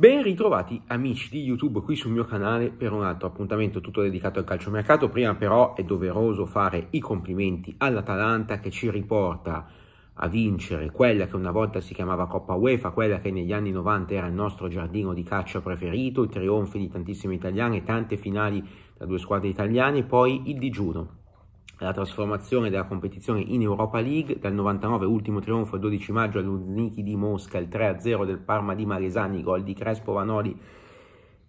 Ben ritrovati amici di YouTube qui sul mio canale per un altro appuntamento tutto dedicato al calciomercato. Prima però è doveroso fare i complimenti all'Atalanta che ci riporta a vincere quella che una volta si chiamava Coppa UEFA, quella che negli anni 90 era il nostro giardino di caccia preferito, i trionfi di tantissimi italiani, tante finali da due squadre italiane, poi il digiuno la trasformazione della competizione in Europa League, dal 99 ultimo trionfo il 12 maggio all'Uzniki di Mosca, il 3-0 del Parma di Maresani, gol di Crespo Vanoli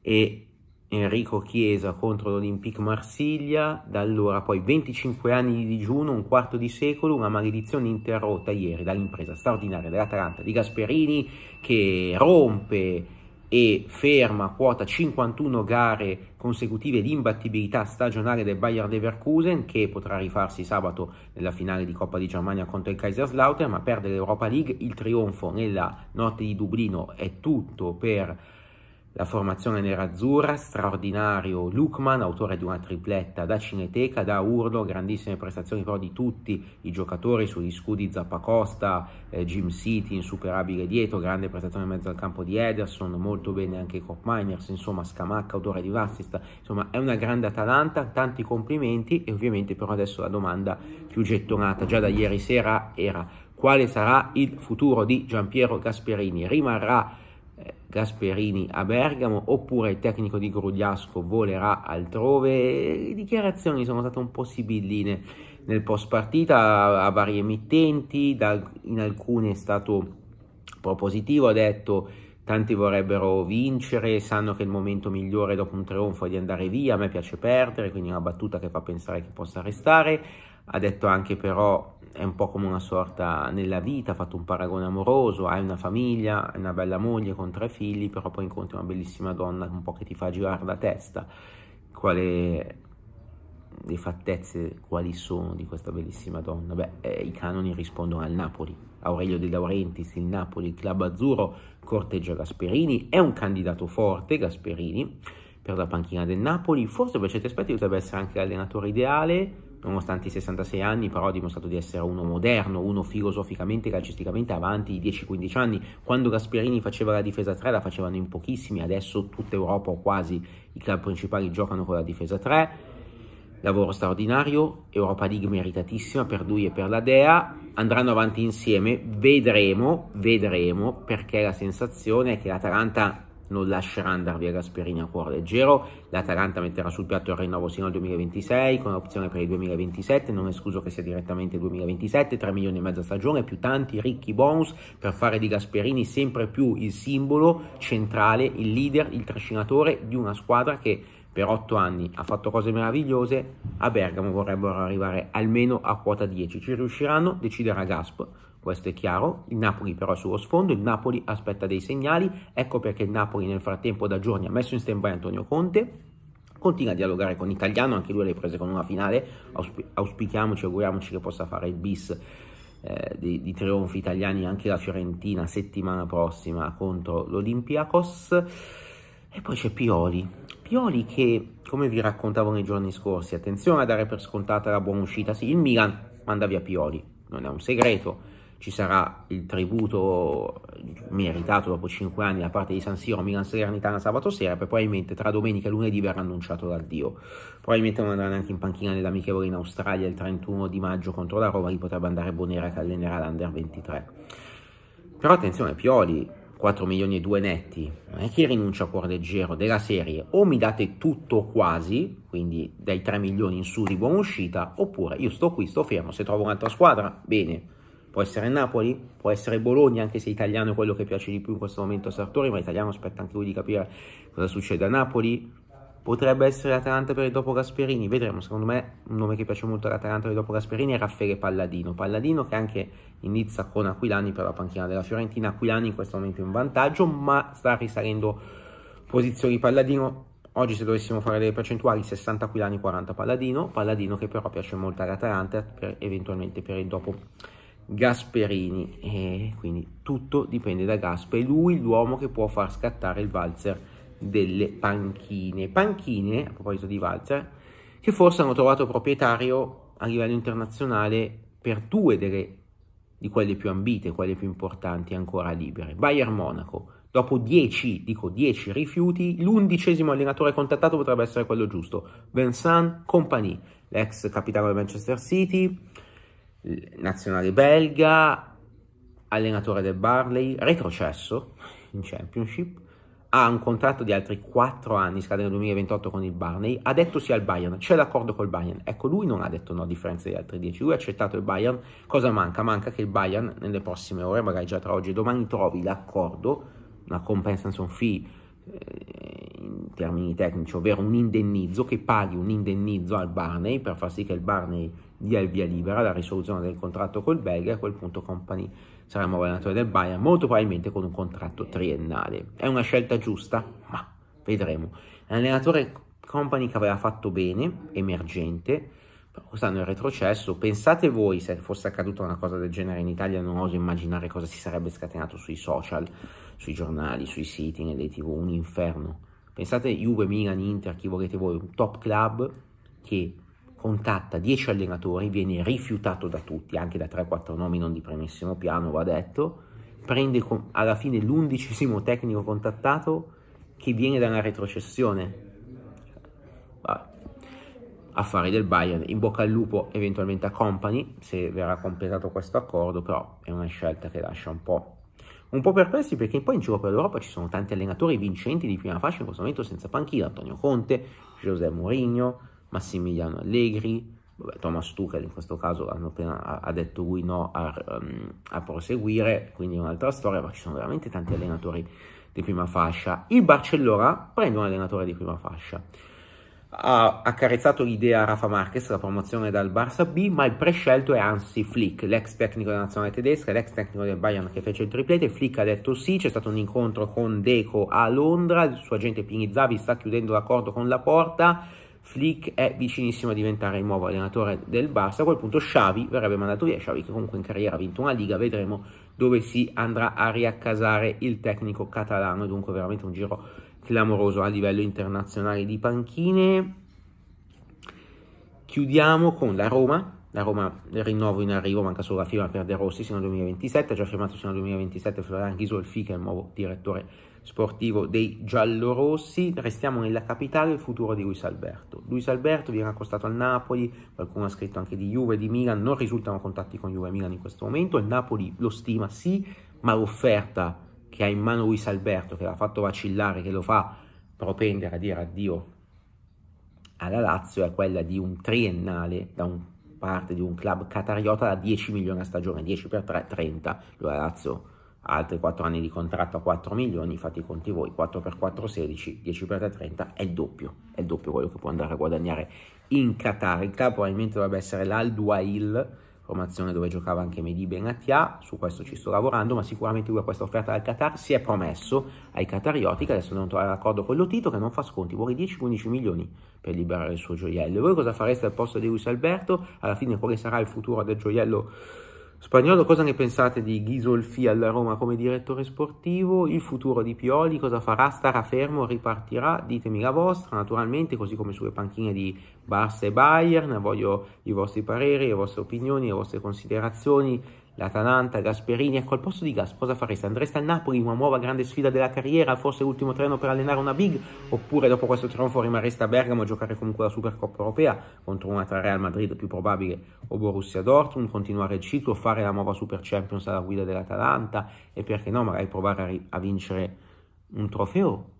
e Enrico Chiesa contro l'Olympique Marsiglia, da allora poi 25 anni di digiuno, un quarto di secolo, una maledizione interrotta ieri dall'impresa straordinaria dell'Atalanta di Gasperini che rompe e ferma quota 51 gare consecutive di imbattibilità stagionale del Bayer Leverkusen che potrà rifarsi sabato nella finale di Coppa di Germania contro il Kaiserslautern ma perde l'Europa League il trionfo nella notte di Dublino è tutto per la formazione nerazzurra, straordinario Lukman, autore di una tripletta da Cineteca, da Urlo, grandissime prestazioni però di tutti i giocatori sugli scudi Zappacosta, eh, Jim City, insuperabile dietro, grande prestazione in mezzo al campo di Ederson, molto bene anche Cop Miners, insomma Scamacca, autore di Vassista, insomma è una grande Atalanta, tanti complimenti e ovviamente però adesso la domanda più gettonata già da ieri sera era quale sarà il futuro di Giampiero Gasperini? Rimarrà Gasperini a Bergamo oppure il tecnico di Grugliasco volerà altrove. Le dichiarazioni sono state un po' sibilline nel post partita a vari emittenti, in alcune è stato propositivo, ha detto tanti vorrebbero vincere, sanno che il momento migliore dopo un trionfo è di andare via, a me piace perdere, quindi una battuta che fa pensare che possa restare, ha detto anche però è un po' come una sorta nella vita, fatto un paragone amoroso, hai una famiglia, hai una bella moglie con tre figli, però poi incontri una bellissima donna un po' che ti fa girare la testa. Quale le fattezze quali sono di questa bellissima donna? Beh, eh, i canoni rispondono al Napoli. Aurelio De Laurentiis, il Napoli, il club azzurro, corteggia Gasperini, è un candidato forte Gasperini per la panchina del Napoli, forse per certi aspetti potrebbe essere anche l'allenatore ideale, nonostante i 66 anni, però ha dimostrato di essere uno moderno, uno filosoficamente e calcisticamente avanti di 10-15 anni. Quando Gasperini faceva la difesa 3 la facevano in pochissimi, adesso tutta Europa o quasi i club principali giocano con la difesa 3. Lavoro straordinario, Europa League meritatissima per lui e per la Dea, andranno avanti insieme, vedremo, vedremo, perché la sensazione è che l'Atalanta non lascerà andare via Gasperini a cuore leggero, l'Atalanta metterà sul piatto il rinnovo sino al 2026 con opzione per il 2027, non escluso che sia direttamente il 2027, 3 milioni e mezza stagione, più tanti ricchi bonus per fare di Gasperini sempre più il simbolo centrale, il leader, il trascinatore di una squadra che per otto anni ha fatto cose meravigliose, a Bergamo vorrebbero arrivare almeno a quota 10. Ci riusciranno? Deciderà Gasp. Questo è chiaro, il Napoli però è sullo sfondo, il Napoli aspetta dei segnali, ecco perché il Napoli nel frattempo da giorni ha messo in stand-by Antonio Conte, continua a dialogare con Italiano, anche lui le prese con una finale, auspichiamoci, auguriamoci che possa fare il bis eh, di, di, trionfi italiani anche la Fiorentina settimana prossima contro l'Olympiacos. E poi c'è Pioli. Pioli che, come vi raccontavo nei giorni scorsi, attenzione a dare per scontata la buona uscita. Sì, il Milan manda via Pioli, non è un segreto. Ci sarà il tributo meritato dopo 5 anni da parte di San Siro Milan Salernitana sabato sera, poi probabilmente tra domenica e lunedì verrà annunciato dal Dio. Probabilmente non andrà neanche in panchina nell'amichevole in Australia il 31 di maggio contro la Roma, lì potrebbe andare Bonera che allenerà l'Under 23. Però attenzione, Pioli 4 milioni e 2 netti, non è che rinuncio a cuore leggero della serie, o mi date tutto quasi, quindi dai 3 milioni in su di buona uscita, oppure io sto qui, sto fermo, se trovo un'altra squadra, bene, può essere Napoli, può essere Bologna, anche se italiano è quello che piace di più in questo momento a Sartori, ma italiano aspetta anche lui di capire cosa succede a Napoli, Potrebbe essere Atalanta per il dopo Gasperini, vedremo, secondo me un nome che piace molto all'Atalanta per il dopo Gasperini è Raffaele Palladino, Palladino che anche inizia con Aquilani per la panchina della Fiorentina, Aquilani in questo momento è in vantaggio ma sta risalendo posizioni Palladino, oggi se dovessimo fare delle percentuali 60 Aquilani 40 Palladino, Palladino che però piace molto all'Atalanta per, eventualmente per il dopo Gasperini e quindi tutto dipende da Gaspe, lui l'uomo che può far scattare il valzer delle panchine. Panchine, a proposito di valzer, che forse hanno trovato proprietario a livello internazionale per due delle, di quelle più ambite, quelle più importanti ancora libere. Bayern Monaco, dopo 10, dico 10 rifiuti, l'undicesimo allenatore contattato potrebbe essere quello giusto, Vincent Compagnie, l'ex capitano del Manchester City, nazionale belga, allenatore del Barley, retrocesso in Championship, ha un contratto di altri 4 anni, scade nel 2028 con il Barney, ha detto sì al Bayern, c'è l'accordo col Bayern, ecco lui non ha detto no a differenza degli altri 10, lui ha accettato il Bayern, cosa manca? Manca che il Bayern nelle prossime ore, magari già tra oggi e domani, trovi l'accordo, una compensation fee eh, in termini tecnici, ovvero un indennizzo, che paghi un indennizzo al Barney per far sì che il Barney dia il via libera alla risoluzione del contratto col belga e a quel punto Company sarà il nuovo allenatore del Bayern, molto probabilmente con un contratto triennale. È una scelta giusta? Ma vedremo. L'allenatore Company che aveva fatto bene, emergente, quest'anno è retrocesso. Pensate voi se fosse accaduta una cosa del genere in Italia, non oso immaginare cosa si sarebbe scatenato sui social, sui giornali, sui siti, nelle tv, un inferno. Pensate Juve, Milan, Inter, chi volete voi, un top club che contatta 10 allenatori, viene rifiutato da tutti, anche da 3-4 nomi non di primissimo piano, va detto, prende alla fine l'undicesimo tecnico contattato che viene dalla retrocessione. Affari del Bayern, in bocca al lupo eventualmente a Company se verrà completato questo accordo, però è una scelta che lascia un po' un po' perplessi perché poi in giro per l'Europa ci sono tanti allenatori vincenti di prima fascia in questo momento senza panchina, Antonio Conte, José Mourinho, Massimiliano Allegri, vabbè, Thomas Tuchel in questo caso appena, ha detto lui no a, um, a proseguire, quindi è un'altra storia, ma ci sono veramente tanti allenatori di prima fascia. Il Barcellona prende un allenatore di prima fascia. Ha accarezzato l'idea Rafa Marquez, la promozione dal Barça B, ma il prescelto è Hansi Flick, l'ex tecnico della nazionale tedesca, l'ex tecnico del Bayern che fece il triplete. Flick ha detto sì, c'è stato un incontro con Deco a Londra, il suo agente Pini sta chiudendo l'accordo con la porta Flick è vicinissimo a diventare il nuovo allenatore del Barça, a quel punto Xavi verrebbe mandato via, Xavi che comunque in carriera ha vinto una Liga, vedremo dove si andrà a riaccasare il tecnico catalano, dunque veramente un giro clamoroso a livello internazionale di panchine. Chiudiamo con la Roma, la Roma il rinnovo in arrivo, manca solo la firma per De Rossi sino al 2027, Ha già firmato sino al 2027 Florian Ghisolfi che è il nuovo direttore sportivo dei giallorossi. Restiamo nella capitale il futuro di Luis Alberto. Luis Alberto viene accostato al Napoli, qualcuno ha scritto anche di Juve e di Milan, non risultano contatti con Juve e Milan in questo momento, il Napoli lo stima sì, ma l'offerta che ha in mano Luis Alberto, che l'ha fatto vacillare, che lo fa propendere a dire addio alla Lazio, è quella di un triennale da un parte di un club catariota da 10 milioni a stagione, 10 per 3, 30, la Lazio altri 4 anni di contratto a 4 milioni, fate i conti voi, 4 x 4 16, 10 x 30 è il doppio, è il doppio quello che può andare a guadagnare in Qatar. Il club probabilmente dovrebbe essere l'Al-Duail, formazione dove giocava anche Medi Benatia, su questo ci sto lavorando, ma sicuramente lui ha questa offerta dal Qatar si è promesso ai qatarioti che adesso devono trovare l'accordo con lo Tito che non fa sconti, vuole 10-15 milioni per liberare il suo gioiello. E voi cosa fareste al posto di Luis Alberto? Alla fine quale sarà il futuro del gioiello? Spagnolo, cosa ne pensate di Ghisolfi alla Roma come direttore sportivo? Il futuro di Pioli, cosa farà? Starà fermo, ripartirà? Ditemi la vostra, naturalmente, così come sulle panchine di Barça e Bayern. Voglio i vostri pareri, le vostre opinioni, le vostre considerazioni L'Atalanta, Gasperini, ecco al posto di Gas, cosa fareste? Andreste al Napoli, una nuova grande sfida della carriera, forse l'ultimo treno per allenare una big? Oppure dopo questo trionfo rimarreste a Bergamo a giocare comunque la Supercoppa Europea contro una tra Real Madrid più probabile o Borussia Dortmund, continuare il ciclo, fare la nuova Super Champions alla guida dell'Atalanta e perché no magari provare a, a vincere un trofeo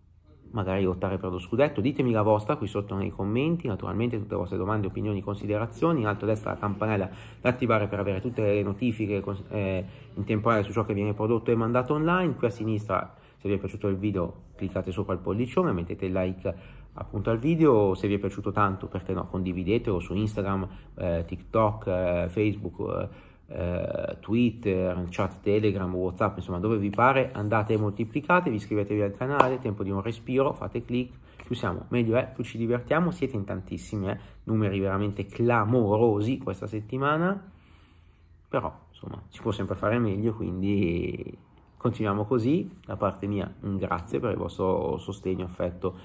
magari lottare per lo scudetto. Ditemi la vostra qui sotto nei commenti, naturalmente tutte le vostre domande, opinioni, considerazioni. In alto a destra la campanella da attivare per avere tutte le notifiche eh, in tempo reale su ciò che viene prodotto e mandato online. Qui a sinistra, se vi è piaciuto il video, cliccate sopra il pollicione, mettete il like appunto al video, se vi è piaciuto tanto, perché no, condividetelo su Instagram, eh, TikTok, eh, Facebook eh, eh, Twitter, chat Telegram, Whatsapp, insomma dove vi pare, andate e moltiplicate, vi iscrivetevi al canale, tempo di un respiro, fate clic, più siamo meglio è, più ci divertiamo, siete in tantissimi, eh, numeri veramente clamorosi questa settimana, però insomma si può sempre fare meglio, quindi continuiamo così, da parte mia un grazie per il vostro sostegno, affetto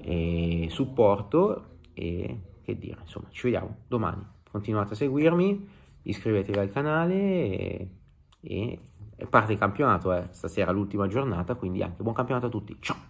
e supporto e che dire, insomma ci vediamo domani, continuate a seguirmi iscrivetevi al canale e, e parte il campionato, eh. stasera l'ultima giornata, quindi anche buon campionato a tutti, ciao!